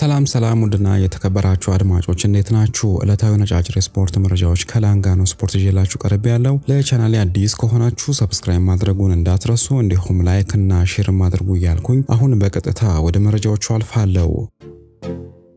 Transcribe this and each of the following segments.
ሰላም ሰላም ውድና የተከበራችሁ አድማጮች እንዴት ናችሁ? ዕለታዊ ነጫጭር የስፖርት መረጃዎች ከላንጋኖ ስፖርት ይዤላችሁ ቀርብ ያለው። ለቻናሌ አዲስ ከሆናችሁ ሰብስክራይብ ማድረጉን እንዳትረሱ፣ እንዲሁም ላይክ እና ሼር ማድረጉ እያልኩኝ አሁን በቀጥታ ወደ መረጃዎቹ አልፋለሁ።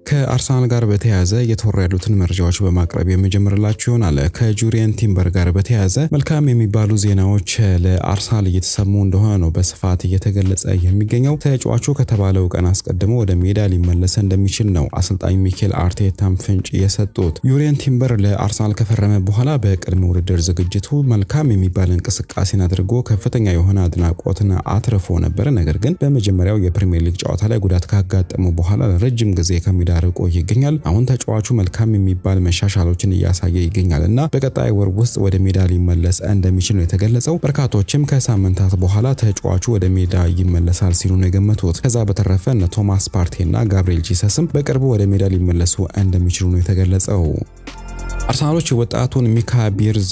ከአርሰናል ጋር በተያያዘ የተወሩ ያሉትን መረጃዎች በማቅረብ የመጀመርላችሁ ይሆናል። ከጁሪየን ቲምበር ጋር በተያያዘ መልካም የሚባሉ ዜናዎች ለአርሰናል እየተሰሙ እንደሆነ ነው በስፋት እየተገለጸ የሚገኘው። ተጫዋቹ ከተባለው ቀን አስቀድሞ ወደ ሜዳ ሊመለስ እንደሚችል ነው አሰልጣኝ ሚኬል አርቴታም ፍንጭ የሰጡት። ጁሪየን ቲምበር ለአርሰናል ከፈረመ በኋላ በቅድመ ውድድር ዝግጅቱ መልካም የሚባል እንቅስቃሴን አድርጎ ከፍተኛ የሆነ አድናቆትን አትርፎ ነበረ። ነገር ግን በመጀመሪያው የፕሪምየር ሊግ ጨዋታ ላይ ጉዳት ካጋጠሙ በኋላ ለረጅም ጊዜ ከሜዳ ርቆ ይገኛል። አሁን ተጫዋቹ መልካም የሚባል መሻሻሎችን እያሳየ ይገኛል እና በቀጣይ ወር ውስጥ ወደ ሜዳ ሊመለስ እንደሚችል ነው የተገለጸው። በርካቶችም ከሳምንታት በኋላ ተጫዋቹ ወደ ሜዳ ይመለሳል ሲሉ ነው የገመቱት። ከዛ በተረፈ እነ ቶማስ ፓርቴና ጋብሪኤል ጂሰስም በቅርቡ ወደ ሜዳ ሊመለሱ እንደሚችሉ ነው የተገለጸው። አርሰናሎች ወጣቱን ሚካ ቢርዝ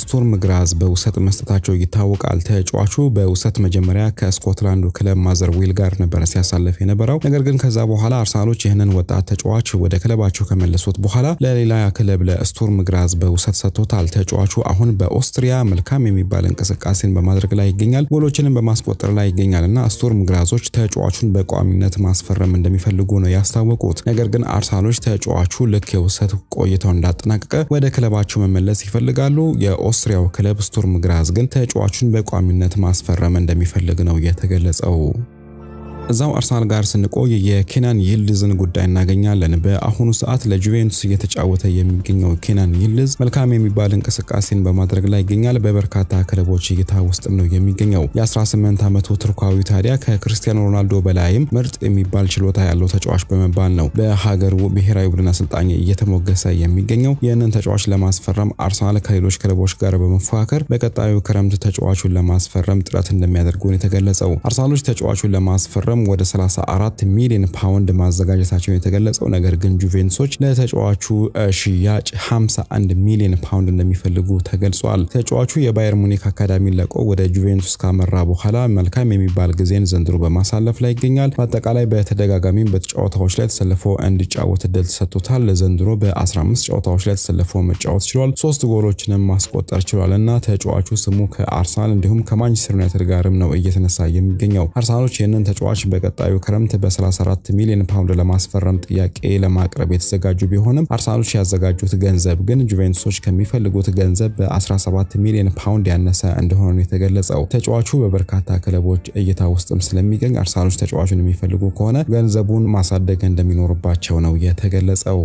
ስቱርም ግራዝ በውሰት መስጠታቸው ይታወቃል። ተጫዋቹ በውሰት መጀመሪያ ከስኮትላንዱ ክለብ ማዘርዌል ጋር ነበረ ሲያሳልፍ የነበረው። ነገር ግን ከዛ በኋላ አርሰናሎች ይህንን ወጣት ተጫዋች ወደ ክለባቸው ከመለሱት በኋላ ለሌላ ክለብ ለስቶርም ግራዝ በውሰት ሰጥቶታል። ተጫዋቹ አሁን በኦስትሪያ መልካም የሚባል እንቅስቃሴን በማድረግ ላይ ይገኛል። ጎሎችንም በማስቆጠር ላይ ይገኛል እና ስቶርም ግራዞች ተጫዋቹን በቋሚነት ማስፈረም እንደሚፈልጉ ነው ያስታወቁት። ነገር ግን አርሰናሎች ተጫዋቹ ልክ የውሰት ቆይተው እንዳጠናቀቀ ወደ ክለባቸው መመለስ ይፈልጋሉ። የኦስትሪያው ክለብ ስቱርም ግራዝ ግን ተጫዋቹን በቋሚነት ማስፈረም እንደሚፈልግ ነው የተገለጸው። እዛው አርሰናል ጋር ስንቆይ የኬናን ይልድዝን ጉዳይ እናገኛለን። በአሁኑ ሰዓት ለጁቬንቱስ እየተጫወተ የሚገኘው ኬናን ይልድዝ መልካም የሚባል እንቅስቃሴን በማድረግ ላይ ይገኛል። በበርካታ ክለቦች እይታ ውስጥም ነው የሚገኘው። የ18 ዓመቱ ቱርካዊ ታዲያ ከክርስቲያኖ ሮናልዶ በላይም ምርጥ የሚባል ችሎታ ያለው ተጫዋች በመባል ነው በሀገሩ ብሔራዊ ቡድን አሰልጣኝ እየተሞገሰ የሚገኘው። ይህንን ተጫዋች ለማስፈረም አርሰናል ከሌሎች ክለቦች ጋር በመፎካከር በቀጣዩ ክረምት ተጫዋቹን ለማስፈረም ጥረት እንደሚያደርጉን የተገለጸው። አርሰናሎች ተጫዋቹን ለማስፈረም በመጨመርም ወደ 34 ሚሊዮን ፓውንድ ማዘጋጀታቸውን የተገለጸው፣ ነገር ግን ጁቬንቶች ለተጫዋቹ ሽያጭ 51 ሚሊዮን ፓውንድ እንደሚፈልጉ ተገልጿል። ተጫዋቹ የባየር ሙኒክ አካዳሚ ለቆ ወደ ጁቬንቱስ ካመራ በኋላ መልካም የሚባል ጊዜን ዘንድሮ በማሳለፍ ላይ ይገኛል። በአጠቃላይ በተደጋጋሚ በጨዋታዎች ላይ ተሰልፎ እንዲጫወት እድል ተሰጥቶታል። ለዘንድሮ በ15 ጨዋታዎች ላይ ተሰልፎ መጫወት ችሏል። ሶስት ጎሎችንም ማስቆጠር ችሏል እና ተጫዋቹ ስሙ ከአርሰናል እንዲሁም ከማንቸስተር ዩናይትድ ጋርም ነው እየተነሳ የሚገኘው። አርሰናሎች ይህንን ተጫዋች በቀጣዩ ክረምት በ34 ሚሊዮን ፓውንድ ለማስፈረም ጥያቄ ለማቅረብ የተዘጋጁ ቢሆንም አርሰናሎች ያዘጋጁት ገንዘብ ግን ጁቬንቱሶች ከሚፈልጉት ገንዘብ በ17 ሚሊዮን ፓውንድ ያነሰ እንደሆነ ነው የተገለጸው። ተጫዋቹ በበርካታ ክለቦች እይታ ውስጥም ስለሚገኝ አርሰናሎች ተጫዋቹን የሚፈልጉ ከሆነ ገንዘቡን ማሳደግ እንደሚኖርባቸው ነው የተገለጸው።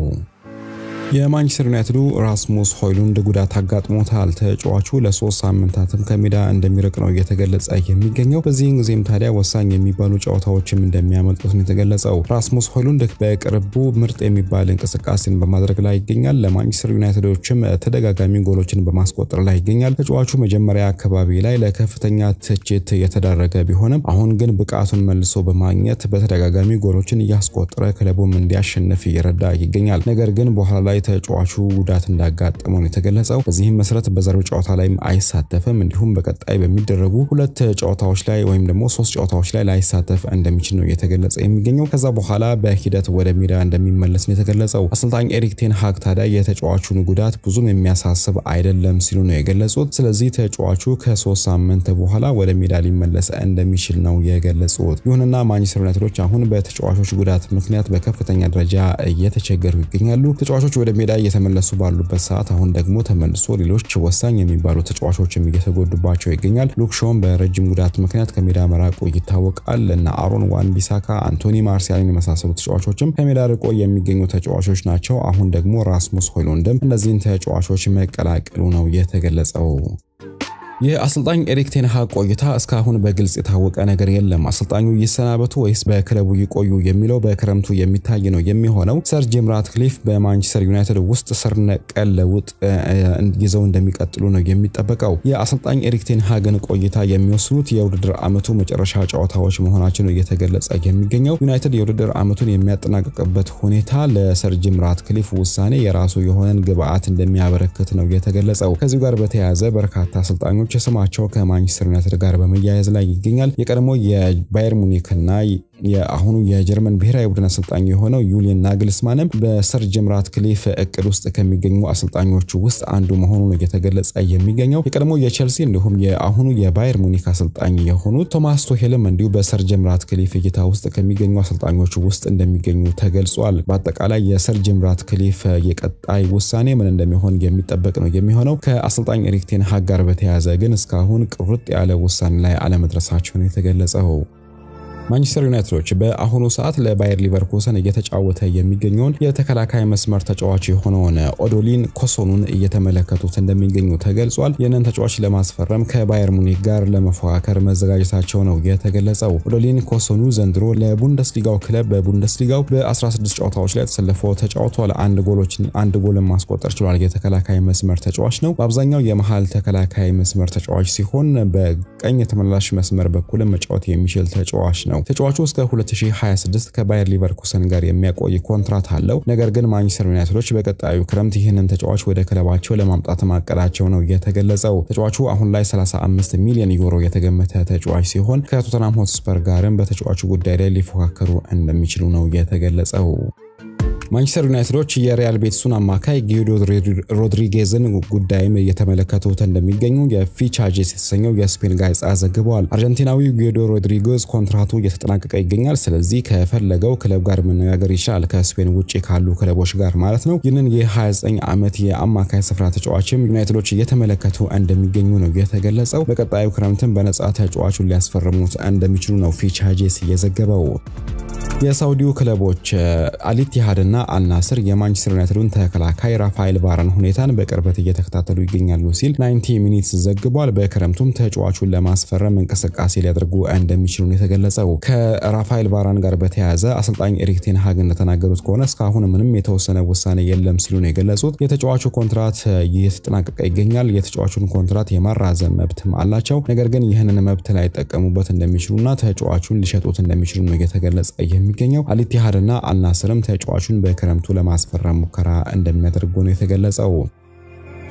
የማንቸስተር ዩናይትዱ ራስሙስ ሆይሉንድ ጉዳት አጋጥሞታል። ተጫዋቹ ለሶስት ሳምንታትም ከሜዳ እንደሚርቅ ነው እየተገለጸ የሚገኘው። በዚህን ጊዜም ታዲያ ወሳኝ የሚባሉ ጨዋታዎችም እንደሚያመልጡት ነው የተገለጸው። ራስሙስ ሆይሉንድ በቅርቡ ምርጥ የሚባል እንቅስቃሴን በማድረግ ላይ ይገኛል። ለማንቸስተር ዩናይትዶችም ተደጋጋሚ ጎሎችን በማስቆጠር ላይ ይገኛል። ተጫዋቹ መጀመሪያ አካባቢ ላይ ለከፍተኛ ትችት የተዳረገ ቢሆንም አሁን ግን ብቃቱን መልሶ በማግኘት በተደጋጋሚ ጎሎችን እያስቆጠረ ክለቡም እንዲያሸንፍ እየረዳ ይገኛል። ነገር ግን በኋላ ላይ ላይ ተጫዋቹ ጉዳት እንዳጋጠመው ነው የተገለጸው። በዚህም መሰረት በዛሬው ጨዋታ ላይም አይሳተፍም። እንዲሁም በቀጣይ በሚደረጉ ሁለት ጨዋታዎች ላይ ወይም ደግሞ ሶስት ጨዋታዎች ላይ ላይሳተፍ እንደሚችል ነው የተገለጸ የሚገኘው። ከዛ በኋላ በሂደት ወደ ሜዳ እንደሚመለስ ነው የተገለጸው። አሰልጣኝ ኤሪክ ቴን ሃግ ታዲያ የተጫዋቹን ጉዳት ብዙም የሚያሳስብ አይደለም ሲሉ ነው የገለጹት። ስለዚህ ተጫዋቹ ከሶስት ሳምንት በኋላ ወደ ሜዳ ሊመለስ እንደሚችል ነው የገለጹት። ይሁንና ማንቸስተር ዩናይትዶች አሁን በተጫዋቾች ጉዳት ምክንያት በከፍተኛ ደረጃ እየተቸገሩ ይገኛሉ። ተጫዋቾች ወደ ወደ ሜዳ እየተመለሱ ባሉበት ሰዓት አሁን ደግሞ ተመልሶ ሌሎች ወሳኝ የሚባሉ ተጫዋቾችም እየተጎዱባቸው ይገኛል። ሉክሾም በረጅም ጉዳት ምክንያት ከሜዳ መራቁ ይታወቃል እና አሮን ዋን ቢሳካ፣ አንቶኒ ማርሲያልን የመሳሰሉ ተጫዋቾችም ከሜዳ ርቆ የሚገኙ ተጫዋቾች ናቸው። አሁን ደግሞ ራስሙስ ሆይሉንድም እነዚህን ተጫዋቾች መቀላቀሉ ነው የተገለጸው። የአሰልጣኝ ኤሪክ ቴንሃ ቆይታ እስካሁን በግልጽ የታወቀ ነገር የለም። አሰልጣኙ ይሰናበቱ ወይስ በክለቡ ይቆዩ የሚለው በክረምቱ የሚታይ ነው የሚሆነው። ሰር ጂም ራትክሊፍ በማንቸስተር ዩናይትድ ውስጥ ስር ነቀል ለውጥ ይዘው እንደሚቀጥሉ ነው የሚጠበቀው። የአሰልጣኝ ኤሪክ ቴንሃግን ቆይታ የሚወስኑት የውድድር ዓመቱ መጨረሻ ጨዋታዎች መሆናቸው ነው እየተገለጸ የሚገኘው። ዩናይትድ የውድድር ዓመቱን የሚያጠናቀቅበት ሁኔታ ለሰር ጂም ራትክሊፍ ውሳኔ የራሱ የሆነን ግብአት እንደሚያበረክት ነው የተገለጸው። ከዚሁ ጋር በተያያዘ በርካታ አሰልጣኞች ተጫዋቾች ስማቸው ከማንቸስተር ዩናይትድ ጋር በመያያዝ ላይ ይገኛል። የቀድሞ የባየር ሙኒክና የአሁኑ የጀርመን ብሔራዊ ቡድን አሰልጣኝ የሆነው ዩሊየን ናግልስማንም በሰር ጂም ራትክሊፍ እቅድ ውስጥ ከሚገኙ አሰልጣኞቹ ውስጥ አንዱ መሆኑ እየተገለጸ የሚገኘው። የቀድሞ የቼልሲ እንዲሁም የአሁኑ የባየር ሙኒክ አሰልጣኝ የሆኑ ቶማስ ቶሄልም እንዲሁ በሰር ጂም ራትክሊፍ እይታ ውስጥ ከሚገኙ አሰልጣኞቹ ውስጥ እንደሚገኙ ተገልጿል። በአጠቃላይ የሰር ጂም ራትክሊፍ የቀጣይ ውሳኔ ምን እንደሚሆን የሚጠበቅ ነው የሚሆነው። ከአሰልጣኝ ኤሪክ ቴን ሃግ ጋር በተያያዘ ግን እስካሁን ቁርጥ ያለ ውሳኔ ላይ አለመድረሳቸውን የተገለጸው። ማንቸስተር ዩናይትዶች በአሁኑ ሰዓት ለባየር ሊቨርኩሰን እየተጫወተ የሚገኘውን የተከላካይ መስመር ተጫዋች የሆነውን ኦዶሊን ኮሶኑን እየተመለከቱት እንደሚገኙ ተገልጿል። ይህንን ተጫዋች ለማስፈረም ከባየር ሙኒክ ጋር ለመፎካከር መዘጋጀታቸው ነው የተገለጸው። ኦዶሊን ኮሶኑ ዘንድሮ ለቡንደስሊጋው ክለብ በቡንደስሊጋው በ16 ጨዋታዎች ላይ ተሰልፎ ተጫውቷል። አንድ ጎሎችን አንድ ጎልን ማስቆጠር ችሏል። የተከላካይ መስመር ተጫዋች ነው። በአብዛኛው የመሃል ተከላካይ መስመር ተጫዋች ሲሆን በቀኝ ተመላሽ መስመር በኩልም መጫወት የሚችል ተጫዋች ነው። ነው። ተጫዋቹ እስከ 2026 ከባየር ሊቨርኩሰን ጋር የሚያቆይ ኮንትራት አለው። ነገር ግን ማንቸስተር ዩናይትዶች በቀጣዩ ክረምት ይህንን ተጫዋች ወደ ክለባቸው ለማምጣት ማቀዳቸው ነው የተገለጸው። ተጫዋቹ አሁን ላይ 35 ሚሊዮን ዩሮ የተገመተ ተጫዋች ሲሆን ከቶተናም ሆትስፐር ጋርም በተጫዋቹ ጉዳይ ላይ ሊፎካከሩ እንደሚችሉ ነው የተገለጸው። ማንቸስተር ዩናይትዶች የሪያል ቤትሱን አማካይ ጊዮዶ ሮድሪጌዝን ጉዳይም እየተመለከቱት እንደሚገኙ የፊቻጄስ የተሰኘው የስፔን ጋዜጣ ዘግበዋል። አርጀንቲናዊው ጊዩዶ ሮድሪጌዝ ኮንትራቱ እየተጠናቀቀ ይገኛል። ስለዚህ ከፈለገው ክለብ ጋር መነጋገር ይችላል፣ ከስፔን ውጭ ካሉ ክለቦች ጋር ማለት ነው። ይህንን የ29 ዓመት የአማካይ ስፍራ ተጫዋችም ዩናይትዶች እየተመለከቱ እንደሚገኙ ነው የተገለጸው። በቀጣዩ ክረምትን በነጻ ተጫዋቹን ሊያስፈርሙት እንደሚችሉ ነው ፊቻጄስ እየዘገበው። የሳውዲው ክለቦች አሊቲሃድ እና አልናስር የማንቸስተር ዩናይትዱን ተከላካይ ራፋኤል ቫራን ሁኔታን በቅርበት እየተከታተሉ ይገኛሉ ሲል 90 ሚኒትስ ዘግቧል። በክረምቱም ተጫዋቹን ለማስፈረም እንቅስቃሴ ሊያደርጉ እንደሚችሉ ነው የተገለጸው። ከራፋኤል ቫራን ጋር በተያያዘ አሰልጣኝ ኤሪክ ቴን ሃግ እንደተናገሩት ከሆነ እስካሁን ምንም የተወሰነ ውሳኔ የለም ሲሉ ነው የገለጹት። የተጫዋቹ ኮንትራት እየተጠናቀቀ ይገኛል። የተጫዋቹን ኮንትራት የማራዘም መብትም አላቸው። ነገር ግን ይህንን መብት ላይ ጠቀሙበት እንደሚችሉና ተጫዋቹን ሊሸጡት እንደሚችሉ ነው እየተገለጸ የሚገኘው። ና አልናስርም ተጫዋቹን በክረምቱ ለማስፈረም ሙከራ እንደሚያደርጉ ነው የተገለጸው።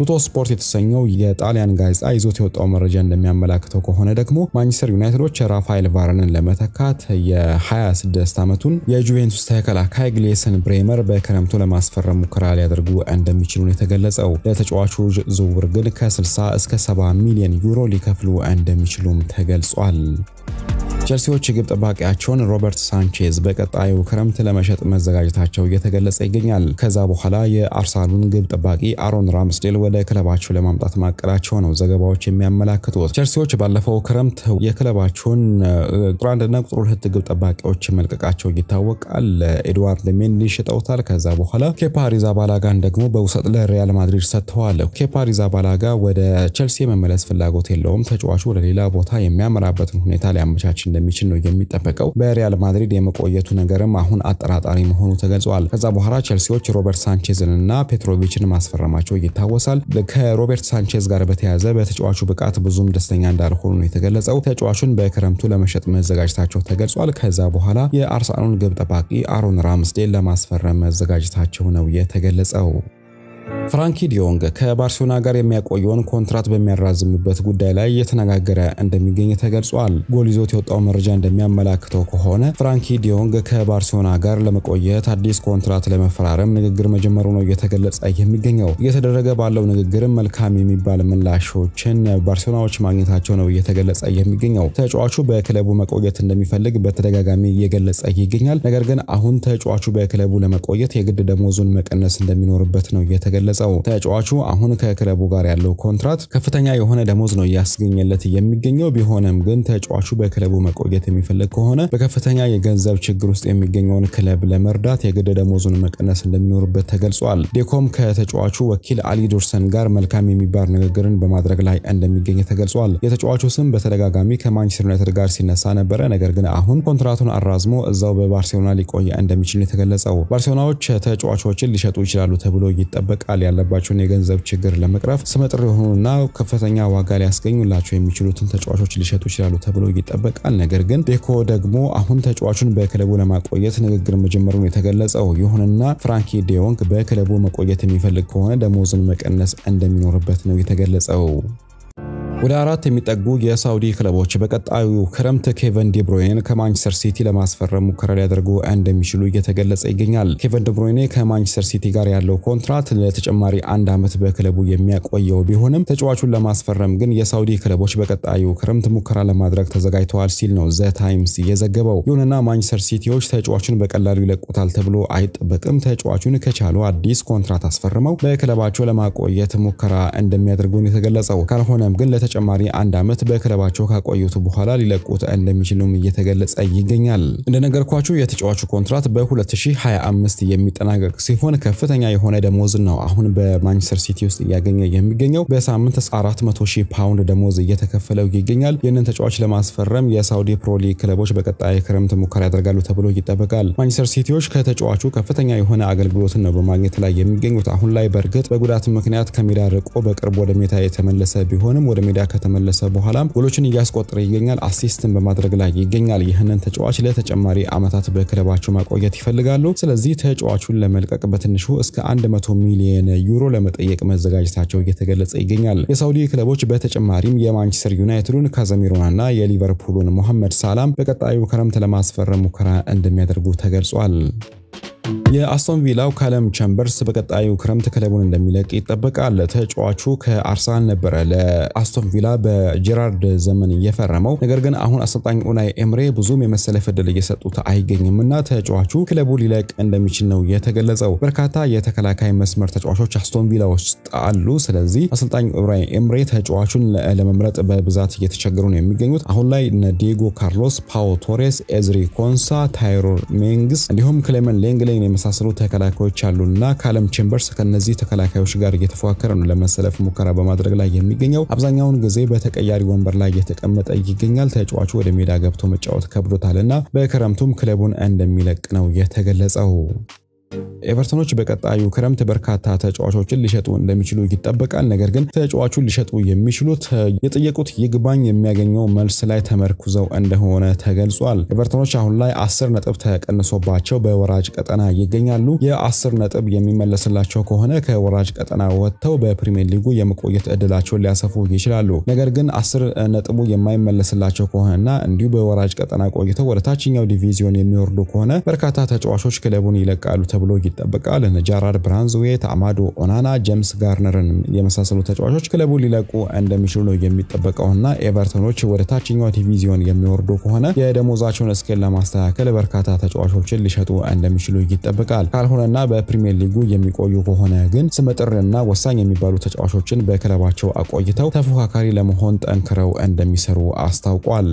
ቱቶ ስፖርት የተሰኘው የጣሊያን ጋዜጣ ይዞት የወጣው መረጃ እንደሚያመላክተው ከሆነ ደግሞ ማንቸስተር ዩናይትዶች ራፋኤል ቫረንን ለመተካት የ26 ዓመቱን የጁቬንቱስ ተከላካይ ግሌሰን ብሬመር በክረምቱ ለማስፈረም ሙከራ ሊያደርጉ እንደሚችሉ ነው የተገለጸው። ለተጫዋቹ ዝውውር ግን ከ60 እስከ 70 ሚሊዮን ዩሮ ሊከፍሉ እንደሚችሉም ተገልጿል። ቸልሲዎች የግብ ጠባቂያቸውን ሮበርት ሳንቼዝ በቀጣዩ ክረምት ለመሸጥ መዘጋጀታቸው እየተገለጸ ይገኛል። ከዛ በኋላ የአርሳሉን ግብ ጠባቂ አሮን ራምስዴል ወደ ክለባቸው ለማምጣት ማቀዳቸው ነው ዘገባዎች የሚያመላክቱት። ቸልሲዎች ባለፈው ክረምት የክለባቸውን ቁጥር አንድና ቁጥር ሁለት ግብ ጠባቂዎች መልቀቃቸው ይታወቃል። ኤድዋርድ ሜንዲን ሽጠውታል። ከዛ በኋላ ኬፓ አሪዛባላጋን ደግሞ በውሰጥ ለሪያል ማድሪድ ሰጥተዋል። ኬፓ አሪዛባላጋ ወደ ቸልሲ የመመለስ ፍላጎት የለውም። ተጫዋቹ ወደ ሌላ ቦታ የሚያመራበትን ሁኔታ ሊያመቻች እንደሚችል ነው የሚጠበቀው። በሪያል ማድሪድ የመቆየቱ ነገርም አሁን አጠራጣሪ መሆኑ ተገልጿል። ከዛ በኋላ ቸልሲዎች ሮበርት ሳንቼዝን እና ፔትሮቪችን ማስፈረማቸው ይታወሳል። ከሮበርት ሳንቼዝ ጋር በተያያዘ በተጫዋቹ ብቃት ብዙም ደስተኛ እንዳልሆኑ ነው የተገለጸው። ተጫዋቹን በክረምቱ ለመሸጥ መዘጋጀታቸው ተገልጿል። ከዛ በኋላ የአርሰናሉን ግብ ጠባቂ አሮን ራምስዴል ለማስፈረም መዘጋጀታቸው ነው የተገለጸው። ፍራንኪ ዲዮንግ ከባርሴሎና ጋር የሚያቆየውን ኮንትራት በሚያራዝምበት ጉዳይ ላይ እየተነጋገረ እንደሚገኝ ተገልጿል። ጎል ይዞት የወጣው መረጃ እንደሚያመላክተው ከሆነ ፍራንኪ ዲዮንግ ከባርሴሎና ጋር ለመቆየት አዲስ ኮንትራት ለመፈራረም ንግግር መጀመሩ ነው እየተገለጸ የሚገኘው። እየተደረገ ባለው ንግግርም መልካም የሚባል ምላሾችን ባርሴሎናዎች ማግኘታቸው ነው እየተገለጸ የሚገኘው። ተጫዋቹ በክለቡ መቆየት እንደሚፈልግ በተደጋጋሚ እየገለጸ ይገኛል። ነገር ግን አሁን ተጫዋቹ በክለቡ ለመቆየት የግድ ደሞዙን መቀነስ እንደሚኖርበት ነው እየተገለጸ የገለጸው። ተጫዋቹ አሁን ከክለቡ ጋር ያለው ኮንትራት ከፍተኛ የሆነ ደሞዝ ነው እያስገኘለት የሚገኘው። ቢሆንም ግን ተጫዋቹ በክለቡ መቆየት የሚፈልግ ከሆነ በከፍተኛ የገንዘብ ችግር ውስጥ የሚገኘውን ክለብ ለመርዳት የግድ ደሞዙን መቀነስ እንደሚኖርበት ተገልጿል። ዴኮም ከተጫዋቹ ወኪል አሊ ዶርሰን ጋር መልካም የሚባል ንግግርን በማድረግ ላይ እንደሚገኝ ተገልጿል። የተጫዋቹ ስም በተደጋጋሚ ከማንቸስተር ዩናይትድ ጋር ሲነሳ ነበረ። ነገር ግን አሁን ኮንትራቱን አራዝሞ እዛው በባርሴሎና ሊቆይ እንደሚችል የተገለጸው። ባርሴሎናዎች ተጫዋቾችን ሊሸጡ ይችላሉ ተብሎ ይጠበቃል። ቃል ያለባቸውን የገንዘብ ችግር ለመቅረፍ ስመጥር የሆኑና ከፍተኛ ዋጋ ሊያስገኙላቸው የሚችሉትን ተጫዋቾች ሊሸጡ ይችላሉ ተብሎ ይጠበቃል። ነገር ግን ዴኮ ደግሞ አሁን ተጫዋቹን በክለቡ ለማቆየት ንግግር መጀመሩን የተገለጸው። ይሁንና ፍራንኪ ዴዮንግ በክለቡ መቆየት የሚፈልግ ከሆነ ደሞዝን መቀነስ እንደሚኖርበት ነው የተገለጸው። ወደ አራት የሚጠጉ የሳውዲ ክለቦች በቀጣዩ ክረምት ኬቨን ዲብሮይን ከማንቸስተር ሲቲ ለማስፈረም ሙከራ ሊያደርጉ እንደሚችሉ እየተገለጸ ይገኛል። ኬቨን ዲብሮይን ከማንቸስተር ሲቲ ጋር ያለው ኮንትራት ለተጨማሪ አንድ ዓመት በክለቡ የሚያቆየው ቢሆንም ተጫዋቹን ለማስፈረም ግን የሳውዲ ክለቦች በቀጣዩ ክረምት ሙከራ ለማድረግ ተዘጋጅተዋል ሲል ነው ዘ ታይምስ የዘገበው። ይሁንና ማንቸስተር ሲቲዎች ተጫዋቹን በቀላሉ ይለቁታል ተብሎ አይጠበቅም። ተጫዋቹን ከቻሉ አዲስ ኮንትራት አስፈርመው በክለባቸው ለማቆየት ሙከራ እንደሚያደርጉን የተገለጸው ካልሆነም ግን ለተጨማሪ አንድ ዓመት በክለባቸው ካቆዩት በኋላ ሊለቁት እንደሚችሉም እየተገለጸ ይገኛል። እንደነገርኳችሁ የተጫዋቹ ኮንትራት በ2025 የሚጠናቀቅ ሲሆን ከፍተኛ የሆነ ደሞዝ ነው አሁን በማንቸስተር ሲቲ ውስጥ እያገኘ የሚገኘው። በሳምንት 400 ሺህ ፓውንድ ደሞዝ እየተከፈለው ይገኛል። ይህንን ተጫዋች ለማስፈረም የሳውዲ ፕሮ ክለቦች በቀጣይ ክረምት ሙከራ ያደርጋሉ ተብሎ ይጠበቃል። ማንቸስተር ሲቲዎች ከተጫዋቹ ከፍተኛ የሆነ አገልግሎትን ነው በማግኘት ላይ የሚገኙት። አሁን ላይ በእርግጥ በጉዳት ምክንያት ከሜዳ ርቆ በቅርብ ወደ ሜዳ የተመለሰ ቢሆንም ወደ ሜዳ ሜዳ ከተመለሰ በኋላ ጎሎችን እያስቆጠረ ይገኛል። አሲስትን በማድረግ ላይ ይገኛል። ይህንን ተጫዋች ለተጨማሪ ዓመታት በክለባቸው ማቆየት ይፈልጋሉ። ስለዚህ ተጫዋቹን ለመልቀቅ በትንሹ እስከ 100 ሚሊዮን ዩሮ ለመጠየቅ መዘጋጀታቸው እየተገለጸ ይገኛል። የሳውዲ ክለቦች በተጨማሪም የማንቸስተር ዩናይትዱን ካዘሚሮንና የሊቨርፑሉን ሞሐመድ ሳላም በቀጣዩ ክረምት ለማስፈረም ሙከራ እንደሚያደርጉ ተገልጿል። የአስቶን ቪላው ካለም ቻምበርስ በቀጣዩ ክረምት ክለቡን እንደሚለቅ ይጠበቃል። ተጫዋቹ ከአርሰናል ነበረ ለአስቶን ቪላ በጀራርድ ዘመን እየፈረመው። ነገር ግን አሁን አሰልጣኝ ኡናይ ኤምሬ ብዙም የመሰለፍ እድል እየሰጡት አይገኝምና ተጫዋቹ ክለቡ ሊለቅ እንደሚችል ነው የተገለጸው። በርካታ የተከላካይ መስመር ተጫዋቾች አስቶን ቪላ ውስጥ አሉ። ስለዚህ አሰልጣኝ ኡናይ ኤምሬ ተጫዋቹን ለመምረጥ በብዛት እየተቸገሩ ነው የሚገኙት። አሁን ላይ ዲጎ ካርሎስ፣ ፓው ቶሬስ፣ ኤዝሪ ኮንሳ፣ ታይሮር ሜንግስ እንዲሁም ክሌመን ሌንግሌ ሁሴን የመሳሰሉ ተከላካዮች አሉ እና ካለም ቼምበርስ ከነዚህ ተከላካዮች ጋር እየተፎካከረ ነው ለመሰለፍ ሙከራ በማድረግ ላይ የሚገኘው። አብዛኛውን ጊዜ በተቀያሪ ወንበር ላይ እየተቀመጠ ይገኛል። ተጫዋቹ ወደ ሜዳ ገብቶ መጫወት ከብዶታል እና በክረምቱም ክለቡን እንደሚለቅ ነው የተገለጸው። ኤቨርተኖች በቀጣዩ ክረምት በርካታ ተጫዋቾችን ሊሸጡ እንደሚችሉ ይጠበቃል። ነገር ግን ተጫዋቹን ሊሸጡ የሚችሉት የጠየቁት ይግባኝ የሚያገኘው መልስ ላይ ተመርኩዘው እንደሆነ ተገልጿል። ኤቨርተኖች አሁን ላይ አስር ነጥብ ተቀንሶባቸው በወራጅ ቀጠና ይገኛሉ። የአስር ነጥብ የሚመለስላቸው ከሆነ ከወራጅ ቀጠና ወጥተው በፕሪሚየር ሊጉ የመቆየት እድላቸውን ሊያሰፉ ይችላሉ። ነገር ግን አስር ነጥቡ የማይመለስላቸው ከሆነና እንዲሁ በወራጅ ቀጠና ቆይተው ወደ ታችኛው ዲቪዚዮን የሚወርዱ ከሆነ በርካታ ተጫዋቾች ክለቡን ይለቃሉ ተብሎ ይጠበቃል። እነ ጃራርድ ብራንዝዌት፣ አማዶ ኦናና፣ ጄምስ ጋርነርን የመሳሰሉ ተጫዋቾች ክለቡ ሊለቁ እንደሚችሉ ነው የሚጠበቀውና ኤቨርተኖች ወደ ታችኛው ዲቪዚዮን የሚወርዱ ከሆነ የደሞዛቸውን ስኬል ለማስተካከል በርካታ ተጫዋቾችን ሊሸጡ እንደሚችሉ ይጠበቃል። ካልሆነና በፕሪሚየር ሊጉ የሚቆዩ ከሆነ ግን ስመጥርና ወሳኝ የሚባሉ ተጫዋቾችን በክለባቸው አቆይተው ተፎካካሪ ለመሆን ጠንክረው እንደሚሰሩ አስታውቋል።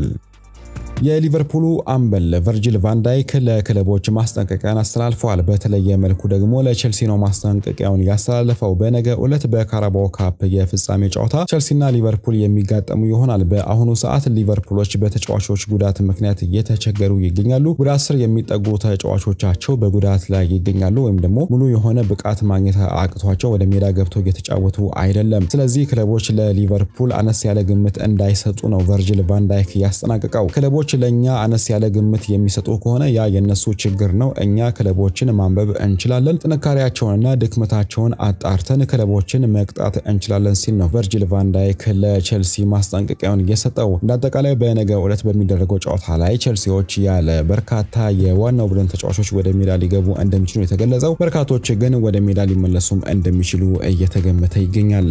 የሊቨርፑሉ አምበል ቨርጂል ቫንዳይክ ለክለቦች ማስጠንቀቂያን አስተላልፈዋል። በተለየ መልኩ ደግሞ ለቸልሲ ነው ማስጠንቀቂያውን ያስተላለፈው። በነገ ዕለት በካራባው ካፕ የፍጻሜ ጨዋታ ቸልሲና ሊቨርፑል የሚጋጠሙ ይሆናል። በአሁኑ ሰዓት ሊቨርፑሎች በተጫዋቾች ጉዳት ምክንያት እየተቸገሩ ይገኛሉ። ወደ አስር የሚጠጉ ተጫዋቾቻቸው በጉዳት ላይ ይገኛሉ ወይም ደግሞ ሙሉ የሆነ ብቃት ማግኘት አቅቷቸው ወደ ሜዳ ገብተው እየተጫወቱ አይደለም። ስለዚህ ክለቦች ለሊቨርፑል አነስ ያለ ግምት እንዳይሰጡ ነው ቨርጂል ቫንዳይክ ያስጠናቅቀው። ክለቦች ክለቦች ለእኛ አነስ ያለ ግምት የሚሰጡ ከሆነ ያ የነሱ ችግር ነው። እኛ ክለቦችን ማንበብ እንችላለን፣ ጥንካሬያቸውንና ድክመታቸውን አጣርተን ክለቦችን መቅጣት እንችላለን ሲል ነው ቨርጂል ቫንዳይክ ለቼልሲ ማስጠንቀቂያውን እየሰጠው እንዳጠቃላይ በነገ ዕለት በሚደረገው ጨዋታ ላይ ቼልሲዎች ያለ በርካታ የዋናው ቡድን ተጫዋቾች ወደ ሜዳ ሊገቡ እንደሚችሉ የተገለጸው፣ በርካቶች ግን ወደ ሜዳ ሊመለሱም እንደሚችሉ እየተገመተ ይገኛል።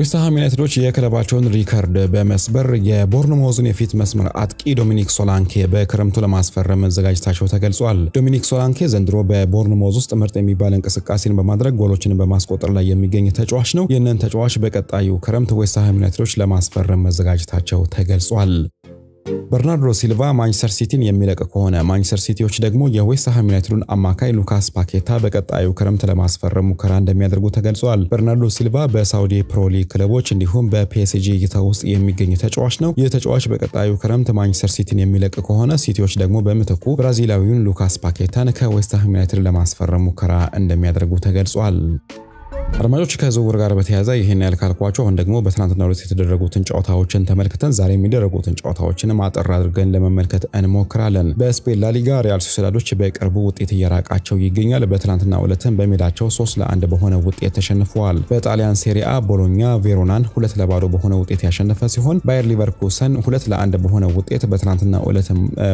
ዌስትሃም ዩናይትዶች የክለባቸውን ሪከርድ በመስበር የቦርንሞዝን የፊት መስመር አጥቂ ዶሚኒክ ሶላንኬ በክረምቱ ለማስፈረም መዘጋጀታቸው ተገልጿል። ዶሚኒክ ሶላንኬ ዘንድሮ በቦርንሞዝ ውስጥ ምርጥ የሚባል እንቅስቃሴን በማድረግ ጎሎችን በማስቆጠር ላይ የሚገኝ ተጫዋች ነው። ይህንን ተጫዋች በቀጣዩ ክረምት ዌስትሃም ዩናይትዶች ለማስፈረም መዘጋጀታቸው ተገልጿል። በርናርዶ ሲልቫ ማንቸስተር ሲቲን የሚለቅ ከሆነ ማንቸስተር ሲቲዎች ደግሞ የዌስትሃም ዩናይትዱን አማካይ ሉካስ ፓኬታ በቀጣዩ ክረምት ለማስፈረም ሙከራ እንደሚያደርጉ ተገልጿል። በርናርዶ ሲልቫ በሳውዲ ፕሮሊ ክለቦች እንዲሁም በፒኤስጂ እይታ ውስጥ የሚገኝ ተጫዋች ነው። ይህ ተጫዋች በቀጣዩ ክረምት ማንቸስተር ሲቲን የሚለቅ ከሆነ ሲቲዎች ደግሞ በምትኩ ብራዚላዊውን ሉካስ ፓኬታን ከዌስትሃም ዩናይትድ ለማስፈረም ሙከራ እንደሚያደርጉ ተገልጿል። አድማጮች ከዝውውር ጋር በተያያዘ ይህን ካልኳቸው፣ አሁን ደግሞ በትናንትና ዕለት የተደረጉትን ጨዋታዎችን ተመልክተን ዛሬ የሚደረጉትን ጨዋታዎችን አጠር አድርገን ለመመልከት እንሞክራለን። በስፔን ላሊጋ ሪያል ሶሲዳዶች በቅርቡ ውጤት እየራቃቸው ይገኛል። በትናንትና ዕለትም በሜዳቸው ሶስት ለአንድ በሆነ ውጤት ተሸንፈዋል። በጣሊያን ሴሪአ ቦሎኛ ቬሮናን ሁለት ለባዶ በሆነ ውጤት ያሸነፈ ሲሆን ባየር ሊቨርኩሰን ሁለት ለአንድ በሆነ ውጤት በትናንትና ዕለት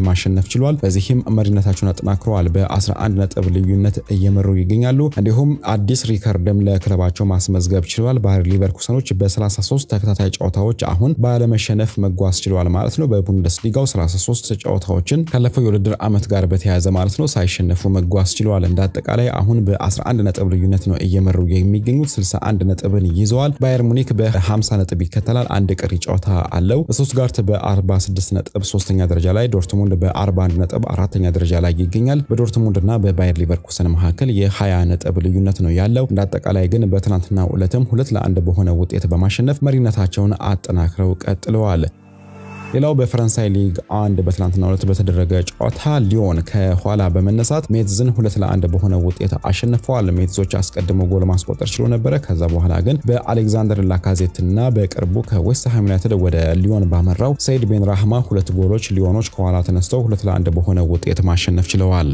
ማሸነፍ ችሏል። በዚህም መሪነታቸውን አጠናክረዋል። በ11 ነጥብ ልዩነት እየመሩ ይገኛሉ። እንዲሁም አዲስ ሪከርድም ለከ ክለባቸው ማስመዝገብ ችለዋል። ባየር ሊቨርኩሰኖች በ33 ተከታታይ ጨዋታዎች አሁን ባለመሸነፍ መጓዝ ችለዋል ማለት ነው። በቡንደስሊጋው 33 ጨዋታዎችን ካለፈው የውድድር ዓመት ጋር በተያያዘ ማለት ነው ሳይሸነፉ መጓዝ ችለዋል። እንደ አጠቃላይ አሁን በ11 ነጥብ ልዩነት ነው እየመሩ የሚገኙት 61 ነጥብን ይዘዋል። ባየር ሙኒክ በ50 ነጥብ ይከተላል። አንድ ቅሪ ጨዋታ አለው። ስቱትጋርት በ46 ነጥብ ሶስተኛ ደረጃ ላይ፣ ዶርትሙንድ በ41 ነጥብ አራተኛ ደረጃ ላይ ይገኛል። በዶርትሙንድ እና በባየር ሊቨርኩሰን መካከል የ20 ነጥብ ልዩነት ነው ያለው። እንደ አጠቃላይ ግን ግን በትናንትና ዕለትም ሁለት ለአንድ በሆነ ውጤት በማሸነፍ መሪነታቸውን አጠናክረው ቀጥለዋል። ሌላው በፈረንሳይ ሊግ አንድ በትናንትና ዕለት በተደረገ ጨዋታ ሊዮን ከኋላ በመነሳት ሜትዝን ሁለት ለአንድ በሆነ ውጤት አሸንፈዋል። ሜትዞች አስቀድሞ ጎል ማስቆጠር ችሎ ነበረ። ከዛ በኋላ ግን በአሌክዛንደር ላካዜትና በቅርቡ ከዌስትሃም ዩናይትድ ወደ ሊዮን ባመራው ሰይድ ቤንራህማ ሁለት ጎሎች ሊዮኖች ከኋላ ተነስተው ሁለት ለአንድ በሆነ ውጤት ማሸነፍ ችለዋል።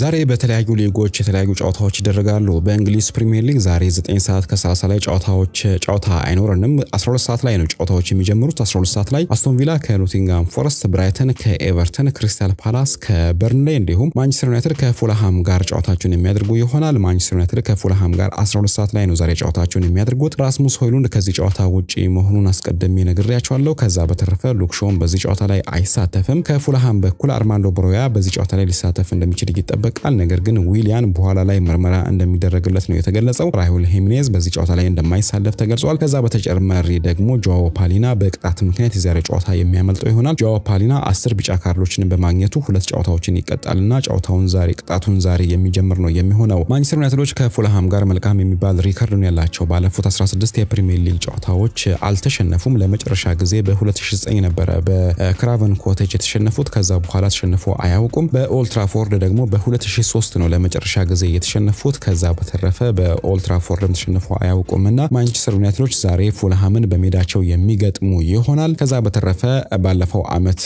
ዛሬ በተለያዩ ሊጎች የተለያዩ ጨዋታዎች ይደረጋሉ። በእንግሊዝ ፕሪሚየር ሊግ ዛሬ 9 ሰዓት ከ30 ላይ ጨዋታዎች ጨዋታ አይኖረንም። 12 ሰዓት ላይ ነው ጨዋታዎች የሚጀምሩት። 12 ሰዓት ላይ አስቶን ቪላ ከኖቲንጋም ፎረስት፣ ብራይተን ከኤቨርተን፣ ክሪስታል ፓላስ ከበርንሌይ እንዲሁም ማንቸስተር ዩናይትድ ከፉልሃም ጋር ጨዋታቸውን የሚያደርጉ ይሆናል። ማንቸስተር ዩናይትድ ከፉልሃም ጋር 12 ሰዓት ላይ ነው ዛሬ ጨዋታቸውን የሚያደርጉት። ራስሙስ ሆይሉንድ ከዚህ ጨዋታ ውጪ መሆኑን አስቀድሜ ነግሬያቸዋለሁ። ከዛ በተረፈ ሉክ በዚህ ጨዋታ ላይ አይሳተፍም። ከፉልሃም በኩል አርማንዶ ብሮያ በዚህ ጨዋታ ላይ ሊሳተፍ እንደሚችል ይጠበቃል። ይጠበቃል። ነገር ግን ዊሊያን በኋላ ላይ ምርመራ እንደሚደረግለት ነው የተገለጸው። ራሁል ሄሚኔዝ በዚህ ጨዋታ ላይ እንደማይሳለፍ ተገልጿል። ከዛ በተጨማሪ ደግሞ ጆዋ ፓሊና በቅጣት ምክንያት የዛሬ ጨዋታ የሚያመልጠው ይሆናል። ጆዋ ፓሊና አስር ቢጫ ካርዶችን በማግኘቱ ሁለት ጨዋታዎችን ይቀጣልና ጨዋታውን ዛሬ ቅጣቱን ዛሬ የሚጀምር ነው የሚሆነው። ማንቸስተር ዩናይትዶች ከፉልሃም ጋር መልካም የሚባል ሪከርድ ነው ያላቸው። ባለፉት 16 የፕሪሚየር ሊግ ጨዋታዎች አልተሸነፉም። ለመጨረሻ ጊዜ በ2009 ነበረ በክራቨን ኮቴጅ የተሸነፉት። ከዛ በኋላ ተሸንፎ አያውቁም። በኦልትራፎርድ ደግሞ በ በ2003 ነው ለመጨረሻ ጊዜ የተሸነፉት። ከዛ በተረፈ በኦልትራፎርድም ተሸንፈው አያውቁምና ማንቸስተር ዩናይትዶች ዛሬ ፉልሃምን በሜዳቸው የሚገጥሙ ይሆናል። ከዛ በተረፈ ባለፈው አመት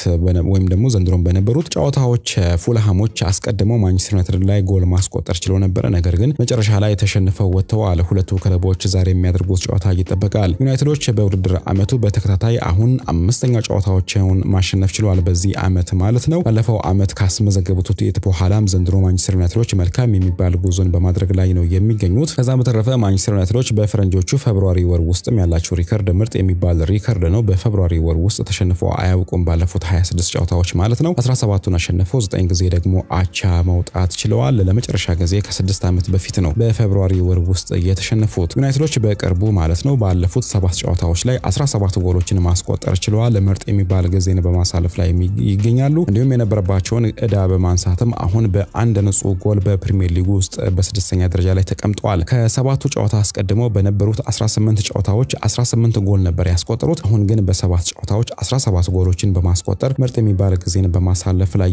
ወይም ደግሞ ዘንድሮም በነበሩት ጨዋታዎች ፉልሃሞች አስቀድመው ማንቸስተር ዩናይትድ ላይ ጎል ማስቆጠር ችለው ነበረ። ነገር ግን መጨረሻ ላይ ተሸንፈው ወጥተዋል። ሁለቱ ክለቦች ዛሬ የሚያደርጉት ጨዋታ ይጠበቃል። ዩናይትዶች በውድድር አመቱ በተከታታይ አሁን አምስተኛ ጨዋታዎችን ማሸነፍ ችለዋል። በዚህ አመት ማለት ነው። ባለፈው አመት ካስመዘገቡት ውጤት በኋላም ዘንድሮ የዘንድሮ ማንቸስተር ዩናይትዶች መልካም የሚባል ጉዞን በማድረግ ላይ ነው የሚገኙት። ከዛ በተረፈ ማንቸስተር ዩናይትዶች በፈረንጆቹ ፌብሯሪ ወር ውስጥም ያላቸው ሪከርድ ምርጥ የሚባል ሪከርድ ነው። በፌብሯሪ ወር ውስጥ ተሸንፎ አያውቁም። ባለፉት 26 ጨዋታዎች ማለት ነው። 17ቱን አሸንፈው 9 ጊዜ ደግሞ አቻ መውጣት ችለዋል። ለመጨረሻ ጊዜ ከ6 ዓመት በፊት ነው በፌብሯሪ ወር ውስጥ የተሸነፉት። ዩናይትዶች በቅርቡ ማለት ነው ባለፉት ሰባት ጨዋታዎች ላይ 17 ጎሎችን ማስቆጠር ችለዋል። ምርጥ የሚባል ጊዜን በማሳለፍ ላይ ይገኛሉ። እንዲሁም የነበረባቸውን እዳ በማንሳትም አሁን በ አንድ ንጹህ ጎል በፕሪሚየር ሊግ ውስጥ በስድስተኛ ደረጃ ላይ ተቀምጠዋል። ከሰባቱ ጨዋታ አስቀድሞ በነበሩት 18 ጨዋታዎች 18 ጎል ነበር ያስቆጠሩት። አሁን ግን በሰባት ጨዋታዎች 17 ጎሎችን በማስቆጠር ምርጥ የሚባል ጊዜን በማሳለፍ ላይ